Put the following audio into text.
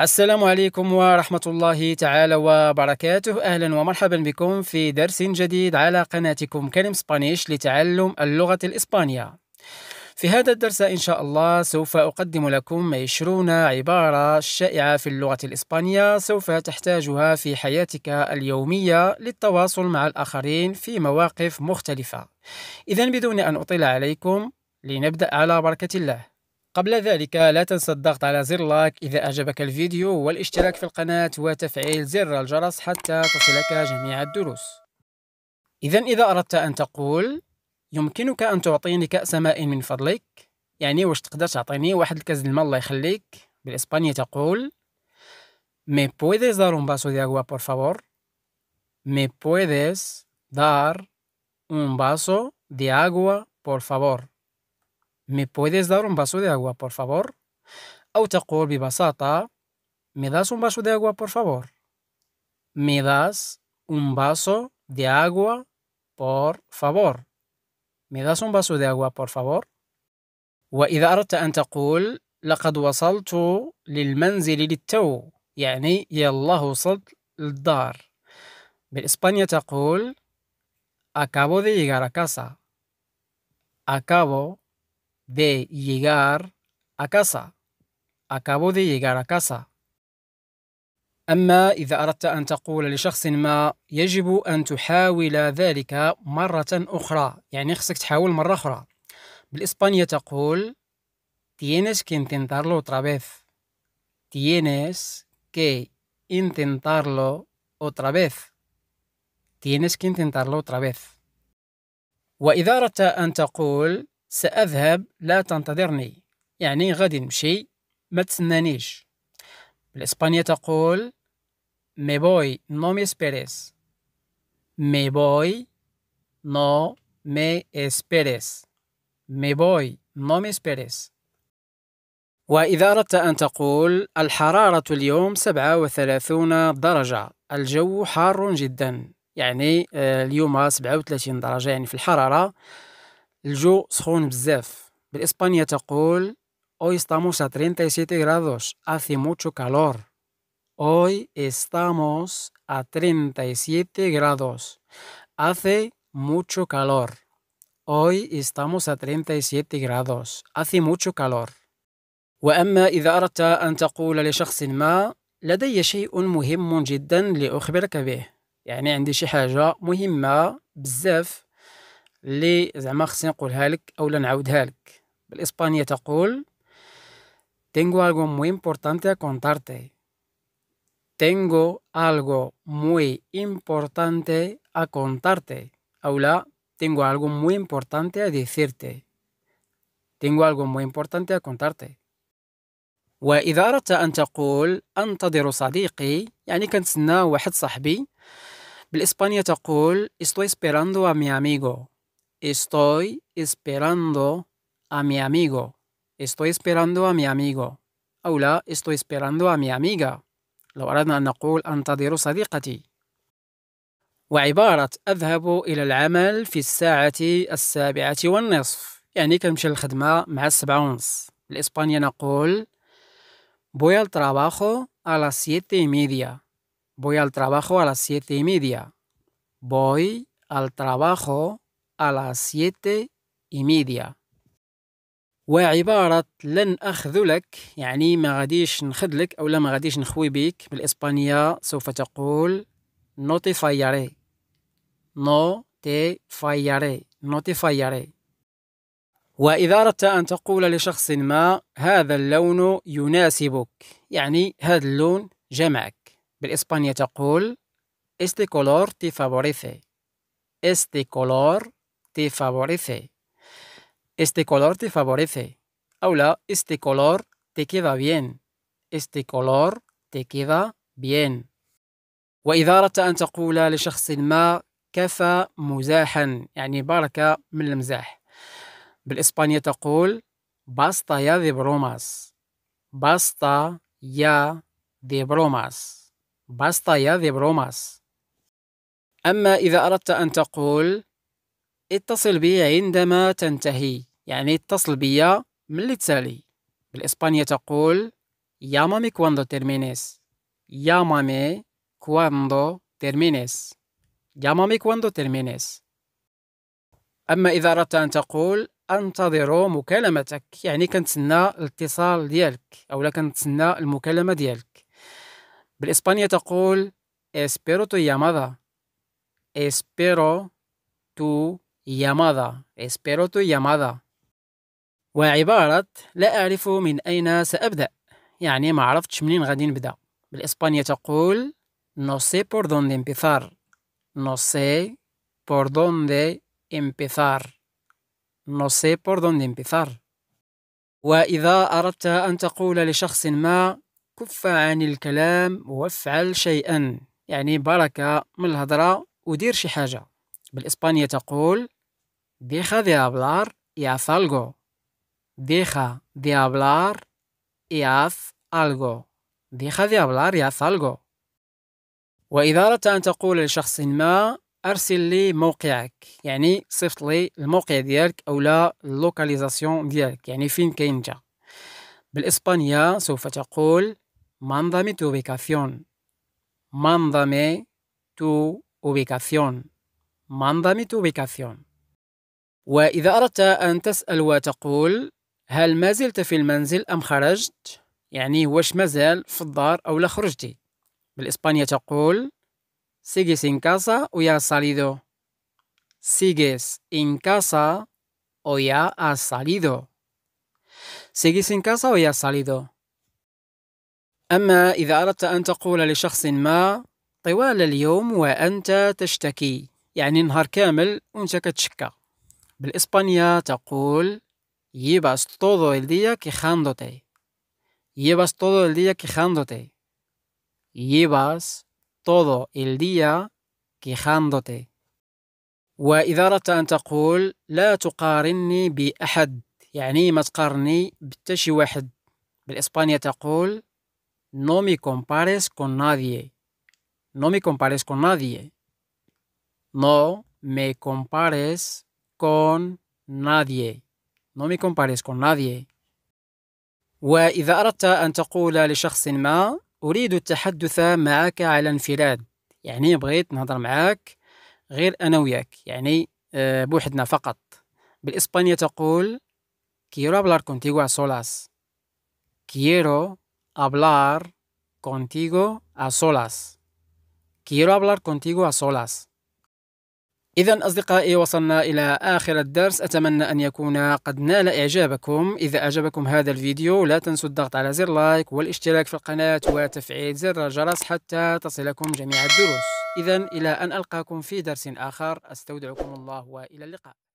السلام عليكم ورحمة الله تعالى وبركاته أهلا ومرحبا بكم في درس جديد على قناتكم كلم سبانيش لتعلم اللغة الإسبانية في هذا الدرس إن شاء الله سوف أقدم لكم 20 عبارة شائعة في اللغة الإسبانية سوف تحتاجها في حياتك اليومية للتواصل مع الآخرين في مواقف مختلفة إذا بدون أن أطيل عليكم لنبدأ على بركة الله قبل ذلك لا تنسى الضغط على زر لايك إذا أعجبك الفيديو والاشتراك في القناة وتفعيل زر الجرس حتى تصلك جميع الدروس إذا إذا أردت أن تقول يمكنك أن تعطيني كأس ماء من فضلك يعني واش تقدر تعطيني واحد الكاس الماء الله يخليك بالإسبانية تقول Me puedes dar un vaso de agua por favor Me puedes dar un vaso de agua por favor ¿Me puedes dar un vaso de agua, por favor? ¿Me das un vaso de agua, por favor? ¿Me das un vaso de agua, por favor? ¿Me das un vaso de agua, por favor? وإذا أردت أن تقول لقد وصلت للمنزل للتو يعني يلا وصلت للدار تقول acabo de llegar a casa acabo de llegar a casa. Acabo de llegar a casa. أما إذا أردت أن تقول لشخص ما يجب أن تحاول ذلك مرة أخرى يعني خصك تحاول مرة أخرى بالإسبانية تقول tienes que intentarlo otra vez tienes que intentarlo otra vez tienes que intentarlo otra vez وإذا أردت أن تقول سأذهب لا تنتظرني يعني غادي نمشي ما تسنانيش الإسبانية تقول مي بوي نو مي اسبيريس مي بوي نو مي اسبيريس مي بوي نو مي اسبيريس وإذا أردت أن تقول الحرارة اليوم سبعة وثلاثون درجة الجو حار جدا يعني آه، اليوم وثلاثين درجة يعني في الحرارة الجو سخون بزاف بالإسبانية تقول Hoy estamos a 37 grados. Hace mucho calor. Hoy estamos a 37 grados. Hace mucho calor. Hoy estamos a 37 grados. Hace mucho calor. وأما إذا أردت أن تقول لشخص ما لدي شيء مهم جدا لأخبرك به يعني عندي شي حاجة مهمة بزاف اللي زعما خصني نقولها لك او نعاودها لك بالاسبانيه تقول tengo algo muy importante a contarte tengo algo muy importante a contarte او لا tengo algo muy importante a decirte tengo algo muy importante a contarte واذا اردت ان تقول انتظر صديقي يعني كنتسنى واحد صاحبي بالاسبانيه تقول estoy esperando a mi amigo Estoy esperando a mi amigo. Estoy esperando a mi amigo. أو لا estoy esperando a mi amiga. لو أردنا أن نقول أنتظر صديقتي. وعبارة أذهب إلى العمل في الساعة السابعة والنصف يعني كنمشي للخدمة مع السبعة ونص بالإسبانيا نقول voy al trabajo a las siete y media voy al trabajo a las siete y media voy al trabajo a las siete y media وعبارة لن أخذلك يعني ما غاديش نخذلك أو لا ما غاديش نخوي بك بالإسبانية سوف تقول no te fallaré no te fallaré no te fallaré وإذا أردت أن تقول لشخص ما هذا اللون يناسبك يعني هذا اللون جمعك بالإسبانية تقول este color te favorece este color te favorece. Este color te favorece. أو لا este color te queda bien. Este color te queda bien. وإذا أردت أن تقول لشخص ما كفى مزاحا يعني بركة من المزاح بالإسبانية تقول باستا يا دي بروماس باستا يا دي بروماس باستا يا دي بروماس أما إذا أردت أن تقول اتصل بي عندما تنتهي يعني اتصل بي ملي تسالي بالإسبانية تقول كواندو تيرمينيس يا مامي كواندو تيرمينيس يا مامي كواندو تيرمينيس أما إذا أردت أن تقول أنتظر مكالمتك يعني كنتسنى الاتصال ديالك أو لا كنتسنى المكالمة ديالك بالإسبانية تقول espero tu llamada espero tu يامادا اسبيرو تو يامادا وعبارة لا أعرف من أين سأبدأ يعني ما عرفتش منين غادي نبدأ بالإسبانية تقول no sé por dónde empezar no sé por dónde empezar no sé por dónde empezar وإذا أردت أن تقول لشخص ما كف عن الكلام وافعل شيئا يعني بركة من الهضرة ودير شي حاجة بالإسبانية تقول Deja de hablar y haz algo. Deja de hablar y haz algo. Deja de hablar y haz algo. وإذا أردت أن تقول لشخص ما أرسل لي موقعك يعني صفت لي الموقع ديالك أو لا اللوكاليزاسيون ديالك يعني فين كاين نتا بالإسبانية سوف تقول ماندامي tu ubicación ماندامي تو ubicación tu ubicación وإذا أردت أن تسأل وتقول هل ما زلت في المنزل أم خرجت؟ يعني واش مازال في الدار أو لا خرجتي؟ بالإسبانية تقول سيجيس إن كاسا أو يا ساليدو سيجيس إن كاسا أو يا ساليدو سيجيس إن كاسا أو يا ساليدو أما إذا أردت أن تقول لشخص ما طوال اليوم وأنت تشتكي يعني نهار كامل وانت كتشكى بالإسبانية تقول يباس طودو الديا كي خاندوتي يباس طوضو الديا كي خاندوتي يباس طوضو الديا كي خاندوتي وإذا أردت أن تقول لا تقارني بأحد يعني ما تقارني شي واحد بالإسبانية تقول نومي كومباريس كون ناديي نومي كومباريس كون ناديي No me compares con nadie. No me compares con nadie. وإذا أردت أن تقول لشخص ما أريد التحدث معك على انفراد يعني بغيت نهضر معك غير أنا وياك يعني بوحدنا فقط بالإسبانية تقول quiero hablar contigo a solas quiero hablar contigo a solas quiero hablar contigo a solas إذا أصدقائي وصلنا إلى آخر الدرس أتمنى أن يكون قد نال إعجابكم إذا أعجبكم هذا الفيديو لا تنسوا الضغط على زر لايك والاشتراك في القناة وتفعيل زر الجرس حتى تصلكم جميع الدروس إذا إلى أن ألقاكم في درس آخر أستودعكم الله وإلى اللقاء